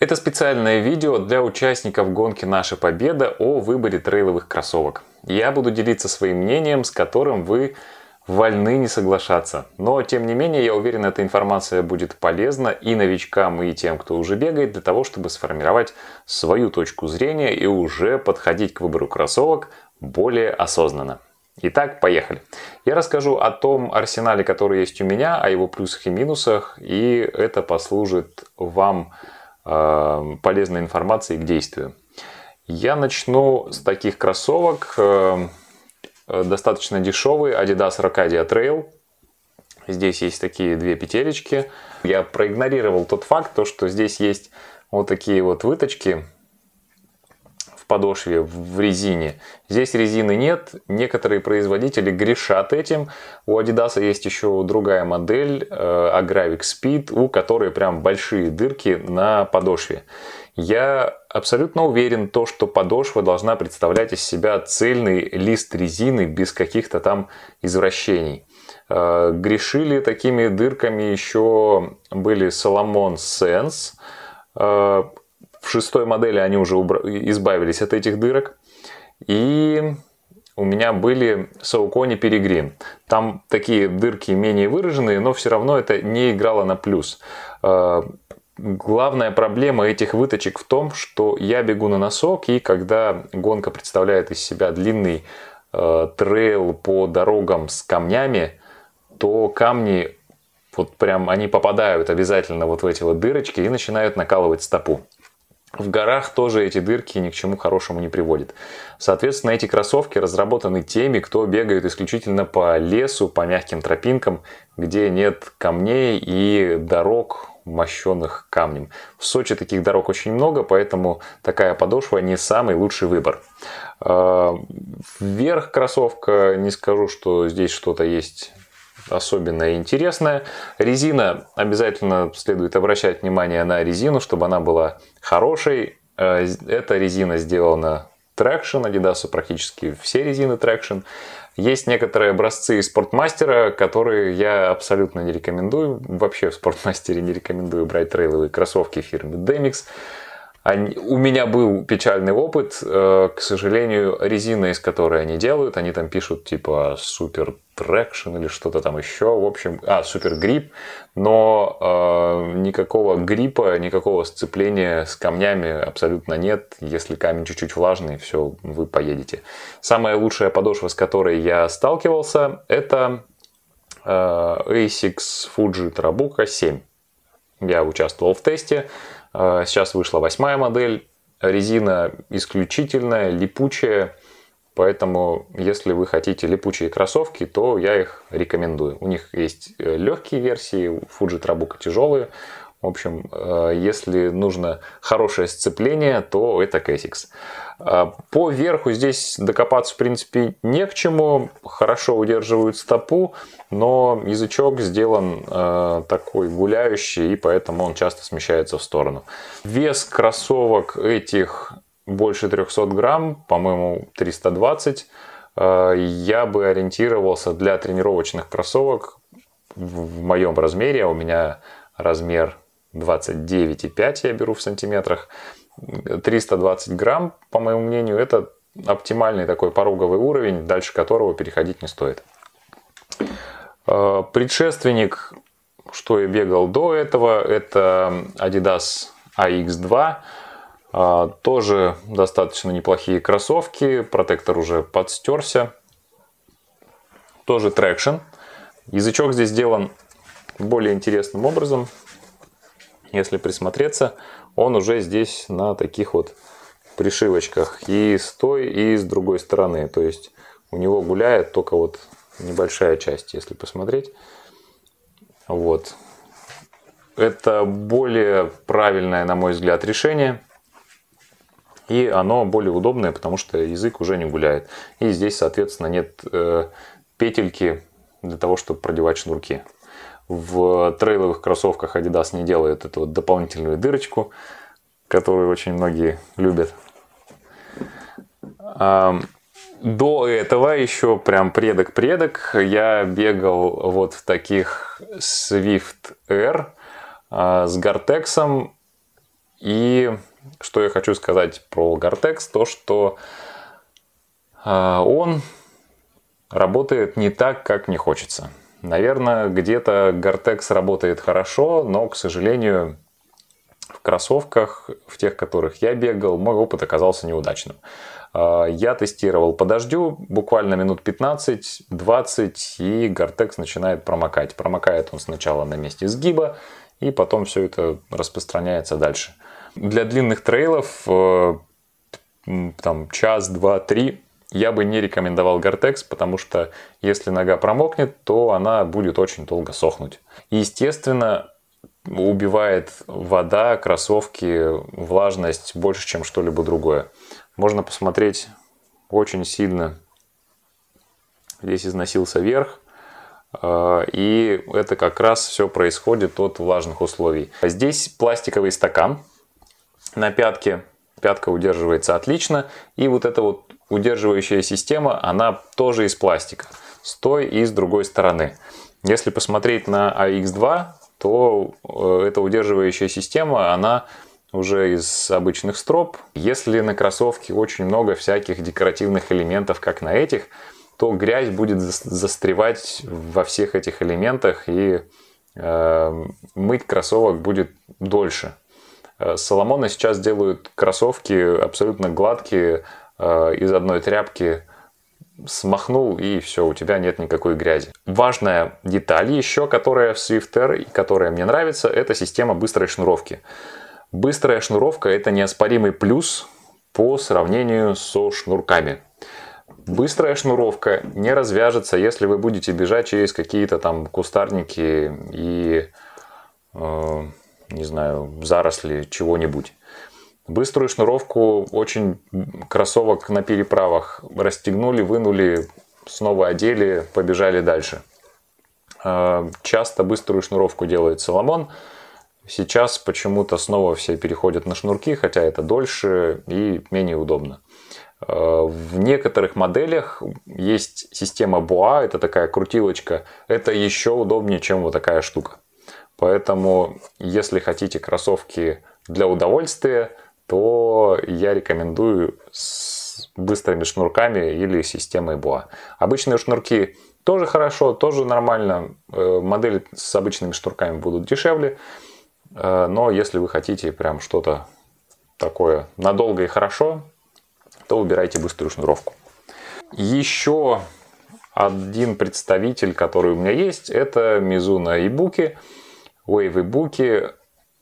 Это специальное видео для участников гонки «Наша победа» о выборе трейловых кроссовок. Я буду делиться своим мнением, с которым вы вольны не соглашаться. Но, тем не менее, я уверен, эта информация будет полезна и новичкам, и тем, кто уже бегает, для того, чтобы сформировать свою точку зрения и уже подходить к выбору кроссовок более осознанно. Итак, поехали. Я расскажу о том арсенале, который есть у меня, о его плюсах и минусах, и это послужит вам Э, полезной информации к действию. Я начну с таких кроссовок. Э, э, достаточно дешевый Adidas Racadia Trail. Здесь есть такие две петелечки. Я проигнорировал тот факт, то, что здесь есть вот такие вот выточки подошве, в резине. Здесь резины нет, некоторые производители грешат этим. У Adidas есть еще другая модель, э, Agravic Speed, у которой прям большие дырки на подошве. Я абсолютно уверен, то, что подошва должна представлять из себя цельный лист резины без каких-то там извращений. Э, грешили такими дырками еще были Solomon Sense, э, в шестой модели они уже избавились от этих дырок. И у меня были Саукони Перегрин. Там такие дырки менее выраженные, но все равно это не играло на плюс. Э, главная проблема этих выточек в том, что я бегу на носок, и когда гонка представляет из себя длинный э, трейл по дорогам с камнями, то камни вот прям они попадают обязательно вот в эти вот дырочки и начинают накалывать стопу. В горах тоже эти дырки ни к чему хорошему не приводят. Соответственно, эти кроссовки разработаны теми, кто бегает исключительно по лесу, по мягким тропинкам, где нет камней и дорог, мощенных камнем. В Сочи таких дорог очень много, поэтому такая подошва не самый лучший выбор. А, вверх кроссовка, не скажу, что здесь что-то есть особенное и интересное. Резина, обязательно следует обращать внимание на резину, чтобы она была хорошей. Э, эта резина сделана Traction, Adidas практически все резины Traction. Есть некоторые образцы из спортмастера, которые я абсолютно не рекомендую. Вообще в спортмастере не рекомендую брать трейловые кроссовки фирмы Demix. Они, у меня был печальный опыт. Э, к сожалению, резина, из которой они делают, они там пишут типа супер Трекшн или что-то там еще. В общем, а, супер грипп, но э, никакого гриппа, никакого сцепления с камнями абсолютно нет. Если камень чуть-чуть влажный, все, вы поедете. Самая лучшая подошва, с которой я сталкивался, это э, ASICS Fuji Trabuco 7. Я участвовал в тесте. Э, сейчас вышла восьмая модель. Резина исключительная, липучая Поэтому, если вы хотите липучие кроссовки, то я их рекомендую. У них есть э, легкие версии, у Fuji Trabuco тяжелые. В общем, э, если нужно хорошее сцепление, то это Casix. А, по верху здесь докопаться, в принципе, не к чему. Хорошо удерживают стопу, но язычок сделан э, такой гуляющий, и поэтому он часто смещается в сторону. Вес кроссовок этих больше 300 грамм, по-моему, 320, э, я бы ориентировался для тренировочных кроссовок в моем размере, у меня размер 29,5 я беру в сантиметрах, 320 грамм, по моему мнению, это оптимальный такой пороговый уровень, дальше которого переходить не стоит. Э, предшественник, что я бегал до этого, это Adidas AX2. А, тоже достаточно неплохие кроссовки, протектор уже подстерся. Тоже трекшн. Язычок здесь сделан более интересным образом. Если присмотреться, он уже здесь на таких вот пришивочках и с той, и с другой стороны. То есть у него гуляет только вот небольшая часть, если посмотреть. Вот. Это более правильное, на мой взгляд, решение. И оно более удобное, потому что язык уже не гуляет. И здесь, соответственно, нет э, петельки для того, чтобы продевать шнурки. В трейловых кроссовках Adidas не делает эту вот дополнительную дырочку, которую очень многие любят. А, до этого еще прям предок-предок я бегал вот в таких Swift Air а, с Гортексом и что я хочу сказать про Гартекс, то что а, он работает не так, как не хочется. Наверное, где-то Гартекс работает хорошо, но, к сожалению, в кроссовках, в тех, которых я бегал, мой опыт оказался неудачным. А, я тестировал по дождю буквально минут 15-20, и Гартекс начинает промокать. Промокает он сначала на месте сгиба, и потом все это распространяется дальше – для длинных трейлов, э, там, час, два, три, я бы не рекомендовал Гортекс, потому что если нога промокнет, то она будет очень долго сохнуть. И, естественно, убивает вода, кроссовки, влажность больше, чем что-либо другое. Можно посмотреть очень сильно. Здесь износился верх, э, И это как раз все происходит от влажных условий. Здесь пластиковый стакан, на пятке. Пятка удерживается отлично. И вот эта вот удерживающая система, она тоже из пластика. С той и с другой стороны. Если посмотреть на AX2, то э, эта удерживающая система, она уже из обычных строп. Если на кроссовке очень много всяких декоративных элементов, как на этих, то грязь будет застревать во всех этих элементах и э, мыть кроссовок будет дольше. Э, Соломоны сейчас делают кроссовки абсолютно гладкие, э, из одной тряпки смахнул, и все, у тебя нет никакой грязи. Важная деталь еще, которая в Swift Air и которая мне нравится, это система быстрой шнуровки. Быстрая шнуровка – это неоспоримый плюс по сравнению со шнурками. Быстрая шнуровка не развяжется, если вы будете бежать через какие-то там кустарники и э, не знаю, заросли чего-нибудь. Быструю шнуровку очень кроссовок на переправах расстегнули, вынули, снова одели, побежали дальше. А, часто быструю шнуровку делает Соломон. Сейчас почему-то снова все переходят на шнурки, хотя это дольше и менее удобно. А, в некоторых моделях есть система буа, это такая крутилочка. Это еще удобнее, чем вот такая штука. Поэтому, если хотите кроссовки для удовольствия, то я рекомендую с быстрыми шнурками или системой BOA. Обычные шнурки тоже хорошо, тоже нормально. Э, модели с обычными шнурками будут дешевле. Э, но если вы хотите прям что-то такое надолго и хорошо, то выбирайте быструю шнуровку. Еще один представитель, который у меня есть, это Mizuno и E и Буки.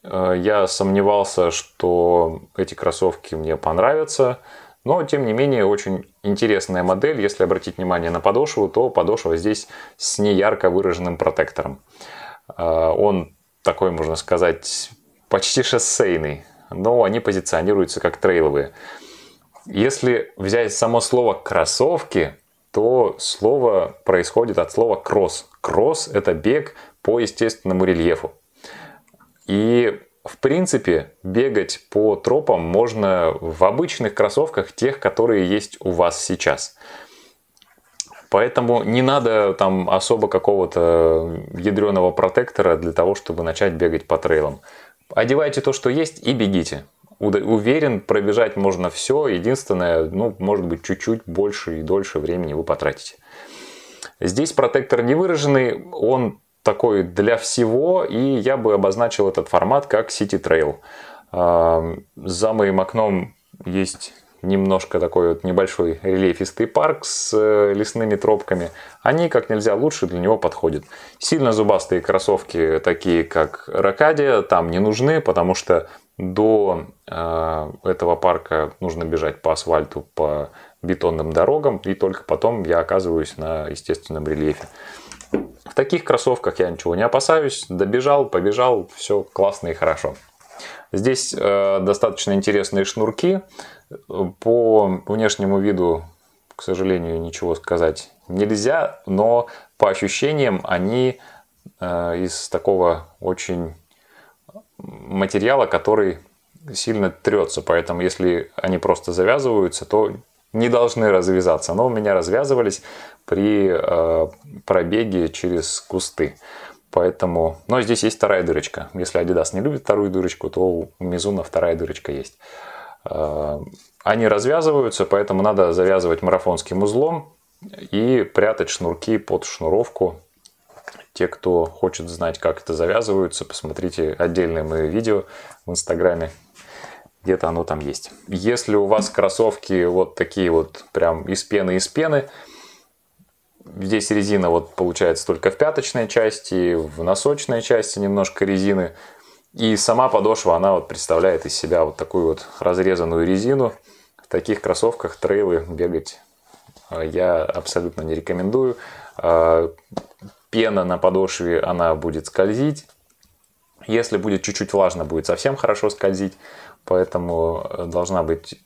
Э, я сомневался, что эти кроссовки мне понравятся. Но, тем не менее, очень интересная модель. Если обратить внимание на подошву, то подошва здесь с неярко выраженным протектором. Э, он такой, можно сказать, почти шоссейный, но они позиционируются как трейловые. Если взять само слово «кроссовки», то слово происходит от слова «кросс». «Кросс» — это бег по естественному рельефу. И в принципе, бегать по тропам можно в обычных кроссовках, тех, которые есть у вас сейчас. Поэтому не надо там особо какого-то ядреного протектора для того, чтобы начать бегать по трейлам. Одевайте то, что есть и бегите. Уверен, пробежать можно все. Единственное, ну, может быть, чуть-чуть больше и дольше времени вы потратите. Здесь протектор не выраженный он такой для всего, и я бы обозначил этот формат как City Trail. А, за моим окном есть немножко такой вот небольшой рельефистый парк с э, лесными тропками. Они как нельзя лучше для него подходят. Сильно зубастые кроссовки, такие как Ракадия, там не нужны, потому что до э, этого парка нужно бежать по асфальту, по бетонным дорогам, и только потом я оказываюсь на естественном рельефе. В таких кроссовках я ничего не опасаюсь. Добежал, побежал, все классно и хорошо. Здесь э, достаточно интересные шнурки. По внешнему виду, к сожалению, ничего сказать нельзя, но по ощущениям они э, из такого очень материала, который сильно трется, поэтому если они просто завязываются, то не должны развязаться, но у меня развязывались при э, пробеге через кусты. Поэтому, но здесь есть вторая дырочка. Если Adidas не любит вторую дырочку, то у Мизуна вторая дырочка есть. Э, они развязываются, поэтому надо завязывать марафонским узлом и прятать шнурки под шнуровку. Те, кто хочет знать, как это завязываются, посмотрите отдельное мое видео в Инстаграме, где-то оно там есть. Если у вас кроссовки вот такие вот прям из пены, из пены, здесь резина вот получается только в пяточной части, в носочной части немножко резины. И сама подошва, она вот представляет из себя вот такую вот разрезанную резину. В таких кроссовках трейлы бегать э, я абсолютно не рекомендую. Э, пена на подошве, она будет скользить. Если будет чуть-чуть влажно, будет совсем хорошо скользить, поэтому э, должна быть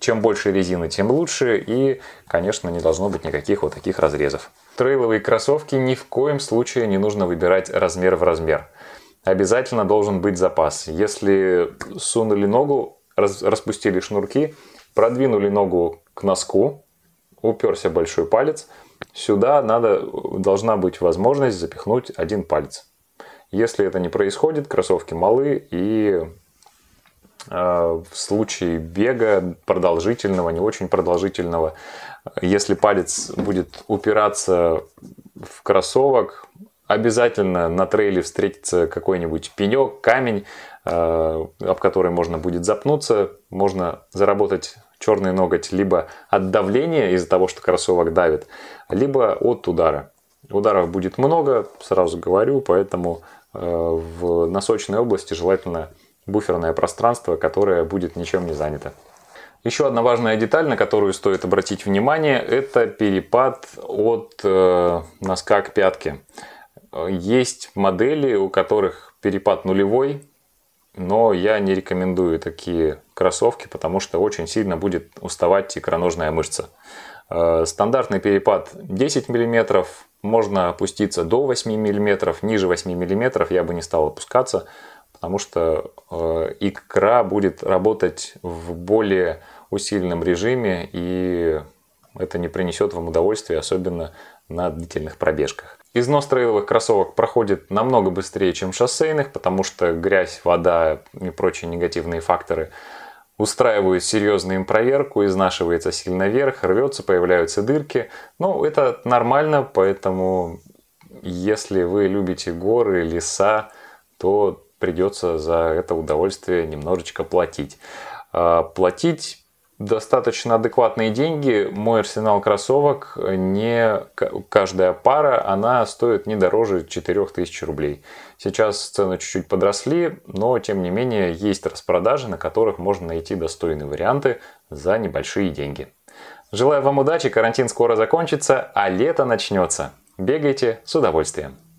чем больше резины, тем лучше. И, конечно, не должно быть никаких вот таких разрезов. Трейловые кроссовки ни в коем случае не нужно выбирать размер в размер. Обязательно должен быть запас. Если сунули ногу, раз, распустили шнурки, продвинули ногу к носку, уперся большой палец, сюда надо, должна быть возможность запихнуть один палец. Если это не происходит, кроссовки малы и э, в случае бега продолжительного, не очень продолжительного, если палец будет упираться в кроссовок, обязательно на трейле встретится какой-нибудь пенек, камень, э, об который можно будет запнуться, можно заработать черный ноготь либо от давления из-за того, что кроссовок давит, либо от удара. Ударов будет много, сразу говорю, поэтому Э, в носочной области желательно буферное пространство, которое будет ничем не занято. Еще одна важная деталь, на которую стоит обратить внимание, это перепад от э, носка к пятке. Есть модели, у которых перепад нулевой, но я не рекомендую такие кроссовки, потому что очень сильно будет уставать икроножная мышца. Э, стандартный перепад 10 миллиметров. Можно опуститься до 8 мм, ниже 8 мм я бы не стал опускаться, потому что э, икра будет работать в более усиленном режиме, и это не принесет вам удовольствия, особенно на длительных пробежках. Износ трейловых кроссовок проходит намного быстрее, чем шоссейных, потому что грязь, вода и прочие негативные факторы – устраивают серьезную им проверку, изнашивается сильно вверх, рвется, появляются дырки. но ну, это нормально, поэтому если вы любите горы, леса, то придется за это удовольствие немножечко платить. А, платить достаточно адекватные деньги. Мой арсенал кроссовок, не каждая пара, она стоит не дороже 4000 рублей. Сейчас цены чуть-чуть подросли, но тем не менее есть распродажи, на которых можно найти достойные варианты за небольшие деньги. Желаю вам удачи, карантин скоро закончится, а лето начнется. Бегайте с удовольствием.